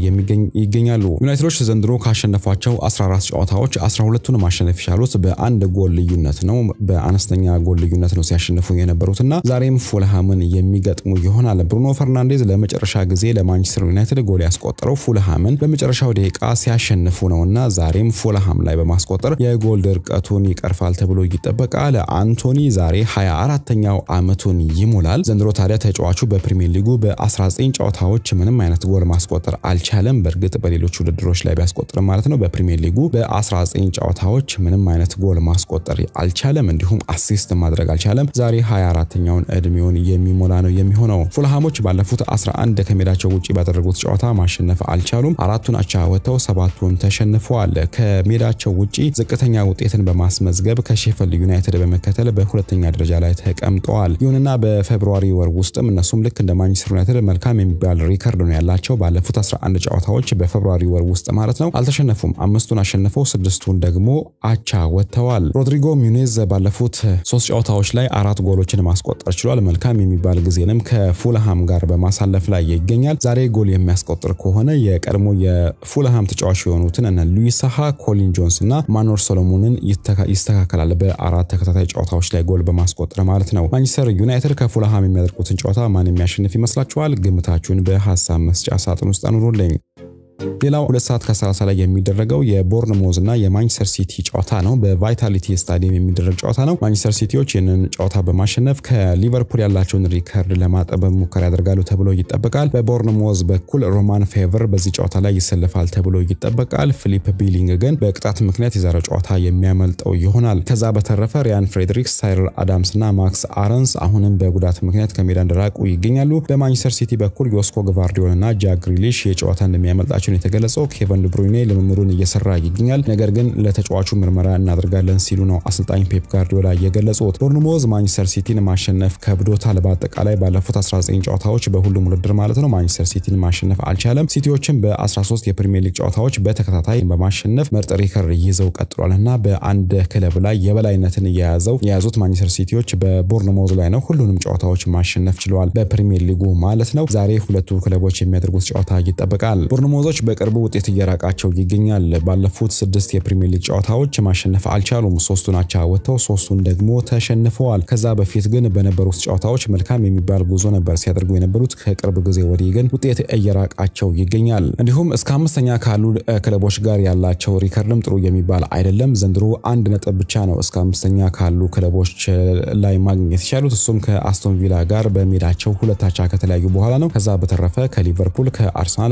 ይገኛሉ። ዩናይትዶች ዘንድሮ ካሸነፏቸው 14 ጨዋታዎች 12ቱን ማሸነፍ የቻሉት በአንድ ጎል ልዩነት ነው። በአነስተኛ ጎል ልዩነት ነው ሲያሸንፉ የነበሩትና ዛሬም ፉልሃምን የሚገጥሙ ይሆናል። ብሩኖ ፈርናንዴዝ ለመጨረሻ ጊዜ ለማንቸስተር ዩናይትድ ጎል ያስቆጠረው ፉልሃምን በመጨረሻው ደቂቃ ሲያሸ እያሸነፉ ነውና ዛሬም ፉልሃም ላይ በማስቆጠር የጎል ድርቀቱን ይቀርፋል ተብሎ ይጠበቃል። አንቶኒ ዛሬ 24ተኛው ዓመቱን ይሞላል። ዘንድሮ ታዲያ ተጫዋቹ በፕሪሚየር ሊጉ በ19 ጨዋታዎች ምንም አይነት ጎል ማስቆጠር አልቻለም። በእርግጥ በሌሎች ውድድሮች ላይ ቢያስቆጥርም ማለት ነው። በፕሪሚየር ሊጉ በ19 ጨዋታዎች ምንም አይነት ጎል ማስቆጠር አልቻለም፣ እንዲሁም አሲስት ማድረግ አልቻለም። ዛሬ 24ተኛውን እድሜውን የሚሞላ ነው የሚሆነው። ፉልሃሞች ባለፉት 11 ከሜዳቸው ውጭ ባደረጉት ጨዋታ ማሸነፍ አልቻሉም። አራቱን አቻ ወጥተው ሰባቱ ሊቨርፑልን ተሸንፈዋል። ከሜዳቸው ውጪ ዝቅተኛ ውጤትን በማስመዝገብ ከሼፈልድ ዩናይትድ በመከተል በሁለተኛ ደረጃ ላይ ተቀምጠዋል። ይሁንና በፌብሩዋሪ ወር ውስጥም እነሱም ልክ እንደ ማንቸስተር ዩናይትድ መልካም የሚባል ሪከርድ ነው ያላቸው። ባለፉት 11 ጨዋታዎች በፌብሩዋሪ ወር ውስጥ ማለት ነው አልተሸነፉም። አምስቱን አሸንፈው ስድስቱን ደግሞ አቻ ወጥተዋል። ሮድሪጎ ሚኔዝ ባለፉት ሶስት ጨዋታዎች ላይ አራት ጎሎችን ማስቆጠር ችሏል። መልካም የሚባል ጊዜንም ከፉልሃም ጋር በማሳለፍ ላይ ይገኛል። ዛሬ ጎል የሚያስቆጥር ከሆነ የቀድሞ የፉልሃም ተጫዋች የሆኑትን እነ ሉዊስ ሳሃ፣ ኮሊን ጆንስ እና ማኖር ሰሎሞንን ይስተካከላል። በአራት ተከታታይ ጨዋታዎች ላይ ጎል በማስቆጠር ማለት ነው። ማንቸስተር ዩናይትድ ከፉልሃም የሚያደርጉትን ጨዋታ ማን የሚያሸንፍ ይመስላችኋል? ግምታችሁን በሀሳብ መስጫ ሳጥን ውስጥ አኑሩልኝ። ሌላው ሁለት ሰዓት ከ30 ላይ የሚደረገው የቦርንሞዝ እና የማንቸስተር ሲቲ ጨዋታ ነው። በቫይታሊቲ ስታዲየም የሚደረግ ጨዋታ ነው። ማንቸስተር ሲቲዎች ይህንን ጨዋታ በማሸነፍ ከሊቨርፑል ያላቸውን ሪከርድ ለማጠበብ ሙከራ ያደርጋሉ ተብሎ ይጠበቃል። በቦርንሞዝ በኩል ሮማን ፌቨር በዚህ ጨዋታ ላይ ይሰልፋል ተብሎ ይጠበቃል። ፊሊፕ ቢሊንግ ግን በቅጣት ምክንያት የዛሬው ጨዋታ የሚያመልጠው ይሆናል። ከዛ በተረፈ ሪያን ፍሬድሪክስ፣ ታይለር አዳምስ እና ማክስ አረንስ አሁንም በጉዳት ምክንያት ከሜዳ እንደራቁ ይገኛሉ። በማንቸስተር ሲቲ በኩል ዮስኮ ግቫርዲዮን እና ጃክ ግሪሊሽ የጨዋታ እንደሚያመልጣቸው መሆናቸውን የተገለጸው ኬቨን ድብሩይኔ ልምምዱን እየሰራ ይገኛል፣ ነገር ግን ለተጫዋቹ ምርመራ እናደርጋለን ሲሉ ነው አሰልጣኝ ፔፕ ጋርዲዮላ የገለጹት። ቦርንሞዝ ማንቸስተር ሲቲን ማሸነፍ ከብዶታል። በአጠቃላይ ባለፉት 19 ጨዋታዎች በሁሉም ውድድር ማለት ነው ማንቸስተር ሲቲን ማሸነፍ አልቻለም። ሲቲዎችን በ13 የፕሪሚየር ሊግ ጨዋታዎች በተከታታይ በማሸነፍ ምርጥ ሪከርድ ይዘው ቀጥሏል እና በአንድ ክለብ ላይ የበላይነትን የያዘው የያዙት ማንቸስተር ሲቲዎች በቦርንሞዝ ላይ ነው ሁሉንም ጨዋታዎች ማሸነፍ ችለዋል፣ በፕሪሚየር ሊጉ ማለት ነው። ዛሬ ሁለቱ ክለቦች የሚያደርጉት ጨዋታ ይጠበቃል። ቦርንሞዞች ቶተኖች በቅርቡ ውጤት እየራቃቸው ይገኛል። ባለፉት ስድስት የፕሪሚየር ሊግ ጨዋታዎች ማሸነፍ አልቻሉም። ሶስቱን አቻ ወጥተው ሶስቱን ደግሞ ተሸንፈዋል። ከዛ በፊት ግን በነበሩት ጨዋታዎች መልካም የሚባል ጉዞ ነበር ሲያደርጉ የነበሩት። ከቅርብ ጊዜ ወዲህ ግን ውጤት እየራቃቸው ይገኛል። እንዲሁም እስከ አምስተኛ ካሉ ክለቦች ጋር ያላቸው ሪከርድም ጥሩ የሚባል አይደለም። ዘንድሮ አንድ ነጥብ ብቻ ነው እስከ አምስተኛ ካሉ ክለቦች ላይ ማግኘት የቻሉት። እሱም ከአስቶን ቪላ ጋር በሜዳቸው ሁለት አቻ ከተለያዩ በኋላ ነው። ከዛ በተረፈ ከሊቨርፑል፣ ከአርሰናል፣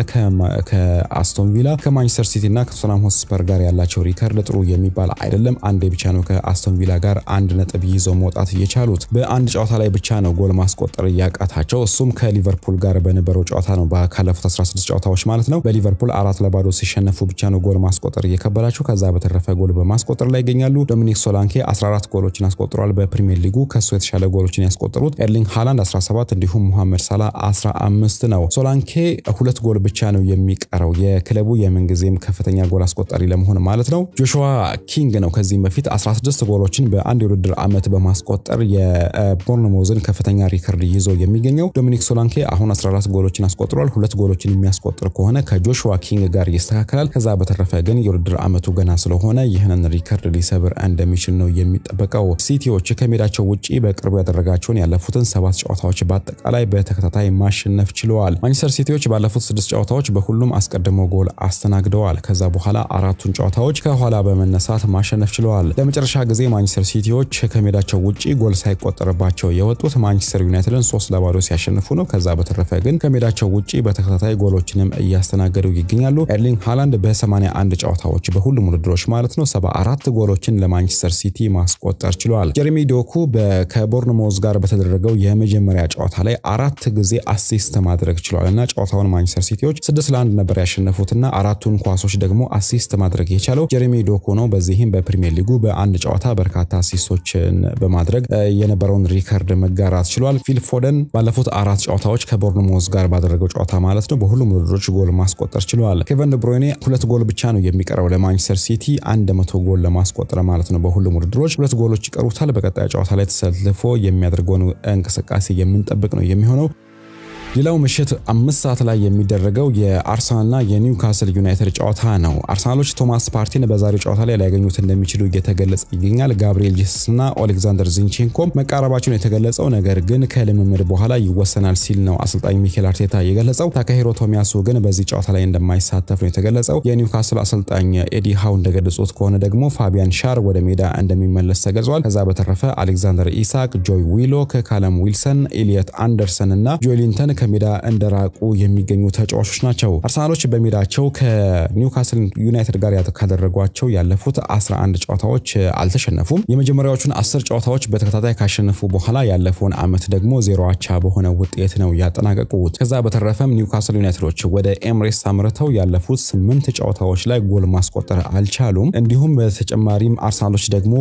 ከአስቶን ቪላ ከማንቸስተር ሲቲ እና ከቶተንሃም ሆስፐር ጋር ያላቸው ሪከርድ ጥሩ የሚባል አይደለም። አንዴ ብቻ ነው ከአስቶን ቪላ ጋር አንድ ነጥብ ይዘው መውጣት እየቻሉት። በአንድ ጨዋታ ላይ ብቻ ነው ጎል ማስቆጠር እያቃታቸው፣ እሱም ከሊቨርፑል ጋር በነበረው ጨዋታ ነው። ካለፉት 16 ጨዋታዎች ማለት ነው። በሊቨርፑል አራት ለባዶ ሲሸነፉ ብቻ ነው ጎል ማስቆጠር እየከበላቸው ከዛ በተረፈ ጎል በማስቆጠር ላይ ይገኛሉ። ዶሚኒክ ሶላንኬ 14 ጎሎችን አስቆጥሯል። በፕሪሚየር ሊጉ ከሱ የተሻለ ጎሎችን ያስቆጠሩት ኤርሊንግ ሃላንድ 17 እንዲሁም ሙሐመድ ሳላ 15 ነው። ሶላንኬ ሁለት ጎል ብቻ ነው የሚቀር የተቃረው የክለቡ የምንጊዜም ከፍተኛ ጎል አስቆጣሪ ለመሆን ማለት ነው። ጆሹዋ ኪንግ ነው ከዚህም በፊት 16 ጎሎችን በአንድ የውድድር ዓመት በማስቆጠር የቦርንሞዝን ከፍተኛ ሪከርድ ይዞ የሚገኘው። ዶሚኒክ ሶላንኬ አሁን 14 ጎሎችን አስቆጥሯል። ሁለት ጎሎችን የሚያስቆጥር ከሆነ ከጆሹዋ ኪንግ ጋር ይስተካከላል። ከዛ በተረፈ ግን የውድድር ዓመቱ ገና ስለሆነ ይህንን ሪከርድ ሊሰብር እንደሚችል ነው የሚጠበቀው። ሲቲዎች ከሜዳቸው ውጪ በቅርቡ ያደረጋቸውን ያለፉትን ሰባት ጨዋታዎች በአጠቃላይ በተከታታይ ማሸነፍ ችለዋል። ማንቸስተር ሲቲዎች ባለፉት ስድስት ጨዋታዎች በሁሉም አስ አስቀድሞ ጎል አስተናግደዋል። ከዛ በኋላ አራቱን ጨዋታዎች ከኋላ በመነሳት ማሸነፍ ችለዋል። ለመጨረሻ ጊዜ ማንቸስተር ሲቲዎች ከሜዳቸው ውጪ ጎል ሳይቆጠርባቸው የወጡት ማንቸስተር ዩናይትድን ሶስት ለባዶ ሲያሸንፉ ነው። ከዛ በተረፈ ግን ከሜዳቸው ውጪ በተከታታይ ጎሎችንም እያስተናገዱ ይገኛሉ። ኤርሊንግ ሃላንድ በ81 ጨዋታዎች በሁሉም ውድድሮች ማለት ነው 74 ጎሎችን ለማንቸስተር ሲቲ ማስቆጠር ችለዋል። ጀሬሚ ዶኩ ከቦርንሞዝ ጋር በተደረገው የመጀመሪያ ጨዋታ ላይ አራት ጊዜ አሲስት ማድረግ ችለዋል እና ጨዋታውን ማንቸስተር ሲቲዎች 6 ለአንድ ነበር ያሸነፉትና አራቱን ኳሶች ደግሞ አሲስት ማድረግ የቻለው ጀሬሚ ዶኩ ነው። በዚህም በፕሪሚየር ሊጉ በአንድ ጨዋታ በርካታ አሲስቶችን በማድረግ የነበረውን ሪከርድ መጋራት ችሏል። ፊል ፎደን ባለፉት አራት ጨዋታዎች ከቦርንሞዝ ጋር ባደረገው ጨዋታ ማለት ነው በሁሉም ውድድሮች ጎል ማስቆጠር ችሏል። ኬቨን ብሮይኔ ሁለት ጎል ብቻ ነው የሚቀረው ለማንቸስተር ሲቲ መቶ ጎል ለማስቆጠር ማለት ነው። በሁሉም ውድድሮች ሁለት ጎሎች ይቀሩታል። በቀጣይ ጨዋታ ላይ ተሰልፎ የሚያደርገውን እንቅስቃሴ የምንጠብቅ ነው የሚሆነው። ሌላው ምሽት አምስት ሰዓት ላይ የሚደረገው የአርሰናልና የኒውካስል ዩናይትድ ጨዋታ ነው። አርሰናሎች ቶማስ ፓርቲን በዛሬው ጨዋታ ላይ ሊያገኙት እንደሚችሉ እየተገለጸ ይገኛል። ጋብሪኤል ጄሰስና ኦሌክዛንደር ዚንቼንኮም መቃረባቸውን የተገለጸው ነገር ግን ከልምምድ በኋላ ይወሰናል ሲል ነው አሰልጣኝ ሚኬል አርቴታ የገለጸው። ታካሂሮ ቶሚያሱ ግን በዚህ ጨዋታ ላይ እንደማይሳተፍ ነው የተገለጸው። የኒውካስል አሰልጣኝ ኤዲ ሃው እንደገለጹት ከሆነ ደግሞ ፋቢያን ሻር ወደ ሜዳ እንደሚመለስ ተገልጿል። ከዛ በተረፈ አሌክዛንደር ኢሳቅ፣ ጆይ ዊሎክ፣ ካለም ዊልሰን፣ ኢሊየት አንደርሰን እና ጆይሊንተን ከሜዳ እንደራቁ የሚገኙ ተጫዋቾች ናቸው። አርሰናሎች በሜዳቸው ከኒውካስል ዩናይትድ ጋር ካደረጓቸው ያለፉት 11 ጨዋታዎች አልተሸነፉም። የመጀመሪያዎቹን 10 ጨዋታዎች በተከታታይ ካሸነፉ በኋላ ያለፈውን ዓመት ደግሞ ዜሮ አቻ በሆነ ውጤት ነው ያጠናቀቁት። ከዛ በተረፈም ኒውካስል ዩናይትዶች ወደ ኤምሬስ አምርተው ያለፉት ስምንት ጨዋታዎች ላይ ጎል ማስቆጠር አልቻሉም። እንዲሁም በተጨማሪም አርሰናሎች ደግሞ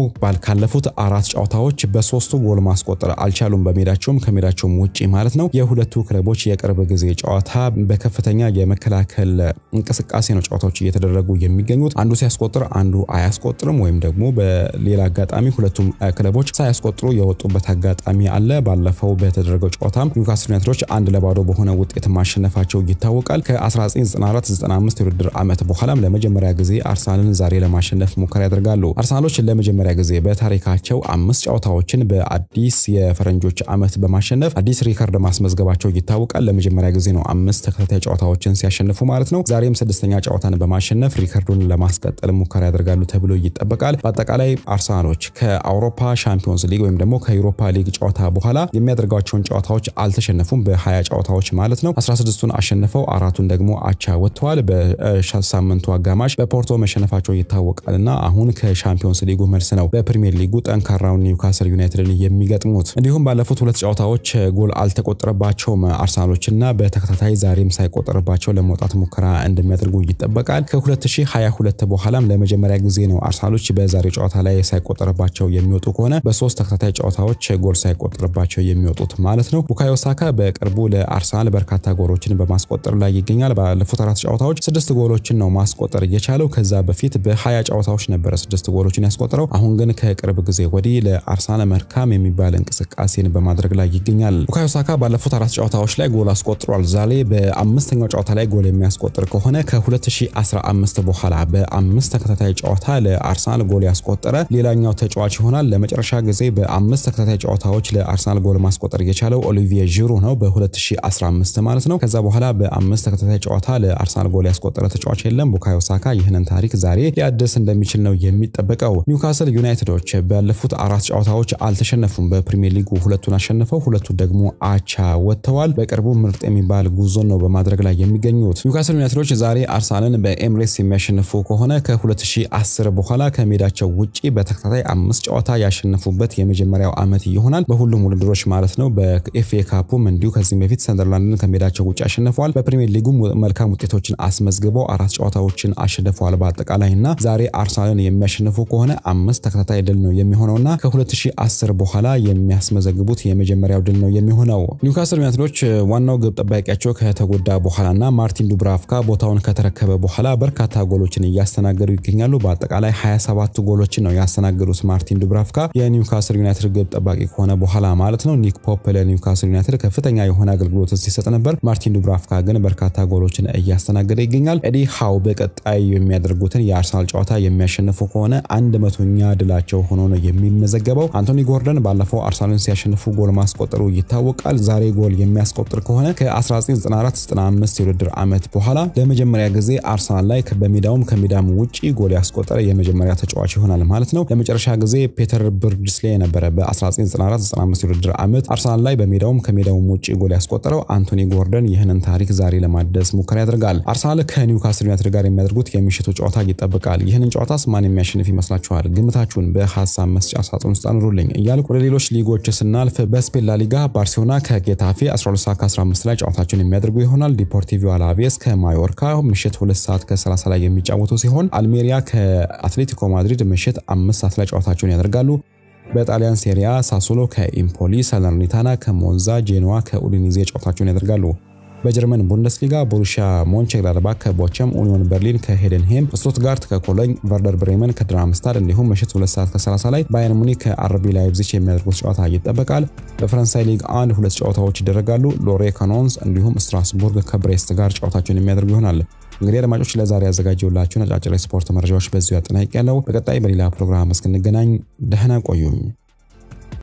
ካለፉት አራት ጨዋታዎች በሶስቱ ጎል ማስቆጠር አልቻሉም። በሜዳቸውም ከሜዳቸውም ውጭ ማለት ነው። የሁለቱ ክለቦች ክለቦች የቅርብ ጊዜ ጨዋታ በከፍተኛ የመከላከል እንቅስቃሴ ነው ጨዋታዎች እየተደረጉ የሚገኙት። አንዱ ሲያስቆጥር አንዱ አያስቆጥርም፣ ወይም ደግሞ በሌላ አጋጣሚ ሁለቱም ክለቦች ሳያስቆጥሩ የወጡበት አጋጣሚ አለ። ባለፈው በተደረገው ጨዋታ ኒውካስል ዩናይትዶች አንድ ለባዶ በሆነ ውጤት ማሸነፋቸው ይታወቃል። ከ1994/95 የውድድር ዓመት በኋላም ለመጀመሪያ ጊዜ አርሰናልን ዛሬ ለማሸነፍ ሙከራ ያደርጋሉ። አርሰናሎች ለመጀመሪያ ጊዜ በታሪካቸው አምስት ጨዋታዎችን በአዲስ የፈረንጆች ዓመት በማሸነፍ አዲስ ሪከርድ ማስመዝገባቸው ይታወቃል። ይታወቃል። ለመጀመሪያ ጊዜ ነው አምስት ተከታታይ ጨዋታዎችን ሲያሸንፉ ማለት ነው። ዛሬም ስድስተኛ ጨዋታን በማሸነፍ ሪከርዱን ለማስቀጠል ሙከራ ያደርጋሉ ተብሎ ይጠበቃል። በአጠቃላይ አርሰናሎች ከአውሮፓ ሻምፒዮንስ ሊግ ወይም ደግሞ ከዩሮፓ ሊግ ጨዋታ በኋላ የሚያደርጓቸውን ጨዋታዎች አልተሸነፉም። በ20 ጨዋታዎች ማለት ነው 16ቱን አሸንፈው አራቱን ደግሞ አቻ ወጥተዋል። በሳምንቱ አጋማሽ በፖርቶ መሸነፋቸው ይታወቃል እና አሁን ከሻምፒዮንስ ሊጉ መልስ ነው በፕሪሚየር ሊጉ ጠንካራውን ኒውካስል ዩናይትድን የሚገጥሙት። እንዲሁም ባለፉት ሁለት ጨዋታዎች ጎል አልተቆጠረባቸውም። እና በተከታታይ ዛሬም ሳይቆጠርባቸው ለመውጣት ሙከራ እንደሚያደርጉ ይጠበቃል። ከ2022 በኋላም ለመጀመሪያ ጊዜ ነው አርሰናሎች በዛሬ ጨዋታ ላይ ሳይቆጠርባቸው የሚወጡ ከሆነ በሶስት ተከታታይ ጨዋታዎች ጎል ሳይቆጠርባቸው የሚወጡት ማለት ነው። ቡካዮ ሳካ በቅርቡ ለአርሰናል በርካታ ጎሎችን በማስቆጠር ላይ ይገኛል። ባለፉት አራት ጨዋታዎች ስድስት ጎሎችን ነው ማስቆጠር የቻለው። ከዛ በፊት በሀያ ጨዋታዎች ነበረ ስድስት ጎሎችን ያስቆጠረው። አሁን ግን ከቅርብ ጊዜ ወዲህ ለአርሰናል መልካም የሚባል እንቅስቃሴን በማድረግ ላይ ይገኛል። ቡካዮ ሳካ ባለፉት አራት ጨዋታዎች ላይ ጎል አስቆጥሯል። ዛሌ በአምስተኛው ጨዋታ ላይ ጎል የሚያስቆጥር ከሆነ ከ2015 በኋላ በአምስት ተከታታይ ጨዋታ ለአርሰናል ጎል ያስቆጠረ ሌላኛው ተጫዋች ይሆናል። ለመጨረሻ ጊዜ በአምስት ተከታታይ ጨዋታዎች ለአርሰናል ጎል ማስቆጠር የቻለው ኦሊቪየ ዢሩ ነው በ2015 ማለት ነው። ከዛ በኋላ በአምስት ተከታታይ ጨዋታ ለአርሰናል ጎል ያስቆጠረ ተጫዋች የለም። ቡካዮ ሳካ ይህንን ታሪክ ዛሬ ሊያድስ እንደሚችል ነው የሚጠበቀው። ኒውካስል ዩናይትዶች ባለፉት አራት ጨዋታዎች አልተሸነፉም። በፕሪሚየር ሊጉ ሁለቱን አሸንፈው ሁለቱን ደግሞ አቻ ወጥተዋል። በቅርቡ ምርጥ የሚባል ጉዞ ነው በማድረግ ላይ የሚገኙት። ኒውካስል ዩናይትዶች ዛሬ አርሰናልን በኤምሬትስ የሚያሸንፉ ከሆነ ከ2010 በኋላ ከሜዳቸው ውጪ በተከታታይ አምስት ጨዋታ ያሸነፉበት የመጀመሪያው ዓመት ይሆናል። በሁሉም ውድድሮች ማለት ነው። በኤፍኤ ካፑም እንዲሁ ከዚህም በፊት ሰንደርላንድን ከሜዳቸው ውጭ አሸንፈዋል። በፕሪሚየር ሊጉም መልካም ውጤቶችን አስመዝግበው አራት ጨዋታዎችን አሸንፈዋል በአጠቃላይ እና ዛሬ አርሰናልን የሚያሸንፉ ከሆነ አምስት ተከታታይ ድል ነው የሚሆነውና ከ2010 በኋላ የሚያስመዘግቡት የመጀመሪያው ድል ነው የሚሆነው። ኒውካስል ዩናይትዶች ዋናው ግብ ጠባቂያቸው ከተጎዳ በኋላና ማርቲን ዱብራፍካ ቦታውን ከተረከበ በኋላ በርካታ ጎሎችን እያስተናገዱ ይገኛሉ። በአጠቃላይ 27 ጎሎችን ነው ያስተናገዱት ማርቲን ዱብራፍካ የኒውካስል ዩናይትድ ግብ ጠባቂ ከሆነ በኋላ ማለት ነው። ኒክ ፖፕ ለኒውካስል ዩናይትድ ከፍተኛ የሆነ አገልግሎትን ሲሰጥ ነበር። ማርቲን ዱብራፍካ ግን በርካታ ጎሎችን እያስተናገደ ይገኛል። ኤዲ ሃው በቀጣይ የሚያደርጉትን የአርሰናል ጨዋታ የሚያሸንፉ ከሆነ አንድ መቶኛ ድላቸው ሆኖ ነው የሚመዘገበው። አንቶኒ ጎርደን ባለፈው አርሰናልን ሲያሸንፉ ጎል ማስቆጠሩ ይታወቃል። ዛሬ ጎል የሚያስቆ የሚያስቆጥር ከሆነ ከ1994-95 የውድድር ዓመት በኋላ ለመጀመሪያ ጊዜ አርሰናል ላይ በሜዳውም ከሜዳም ውጪ ጎል ያስቆጠረ የመጀመሪያ ተጫዋች ይሆናል ማለት ነው። ለመጨረሻ ጊዜ ፔተር ብርድስሌ የነበረ በ1994-95 የውድድር ዓመት አርሰናል ላይ በሜዳውም ከሜዳውም ውጪ ጎል ያስቆጠረው። አንቶኒ ጎርደን ይህንን ታሪክ ዛሬ ለማደስ ሙከራ ያደርጋል። አርሰናል ከኒውካስል ዩናይትድ ጋር የሚያደርጉት የምሽቱ ጨዋታ ይጠብቃል ይህንን ጨዋታስ ማን የሚያሸንፍ ይመስላችኋል? ግምታችሁን በሀሳብ መስጫ ሳጥን ውስጥ አኑሩልኝ እያልኩ ወደ ሌሎች ሊጎች ስናልፍ በስፔን ላሊጋ ባርሴሎና ከጌታፌ 12 ሰዓት ከ15 ላይ ጨዋታቸውን የሚያደርጉ ይሆናል። ዲፖርቲቪ አላቬስ ከማዮርካ ምሽት 2 ሰዓት ከ30 ላይ የሚጫወቱ ሲሆን አልሜሪያ ከአትሌቲኮ ማድሪድ ምሽት 5 ሰዓት ላይ ጨዋታቸውን ያደርጋሉ። በጣሊያን ሴሪያ ሳሶሎ ከኢምፖሊ፣ ሳለርኒታና ከሞንዛ፣ ጄኖዋ ከኡዲኒዜ ጨዋታቸውን ያደርጋሉ። በጀርመን ቡንደስሊጋ ቦሩሺያ ሞንቸንግላድባክ ከቦቸም፣ ኡኒዮን በርሊን ከሄደንሄም፣ ስቱትጋርት ከኮሎኝ፣ ቨርደር ብሬመን ከድራምስታድ እንዲሁም ምሽት 2 ሰዓት ከ30 ላይ ባየር ሙኒክ ከአርቢ ላይፕዚች የሚያደርጉት ጨዋታ ይጠበቃል። በፈረንሳይ ሊግ አንድ ሁለት ጨዋታዎች ይደረጋሉ። ሎሬ ከኖንስ እንዲሁም ስትራስቡርግ ከብሬስት ጋር ጨዋታቸውን የሚያደርጉ ይሆናል። እንግዲህ አድማጮች ለዛሬ ያዘጋጀውላችሁን አጫጭር የስፖርት መረጃዎች በዚሁ ያጠናቅቅ ያለው። በቀጣይ በሌላ ፕሮግራም እስክንገናኝ ደህና ቆዩኝ።